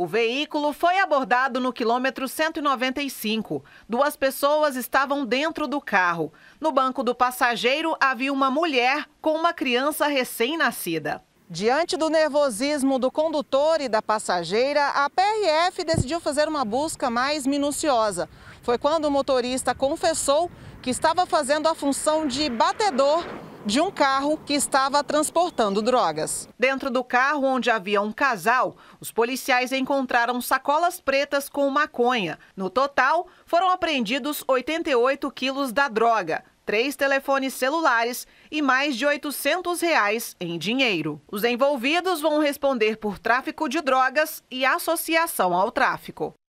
O veículo foi abordado no quilômetro 195. Duas pessoas estavam dentro do carro. No banco do passageiro havia uma mulher com uma criança recém-nascida. Diante do nervosismo do condutor e da passageira, a PRF decidiu fazer uma busca mais minuciosa. Foi quando o motorista confessou que estava fazendo a função de batedor de um carro que estava transportando drogas. Dentro do carro onde havia um casal, os policiais encontraram sacolas pretas com maconha. No total, foram apreendidos 88 quilos da droga, três telefones celulares e mais de 800 reais em dinheiro. Os envolvidos vão responder por tráfico de drogas e associação ao tráfico.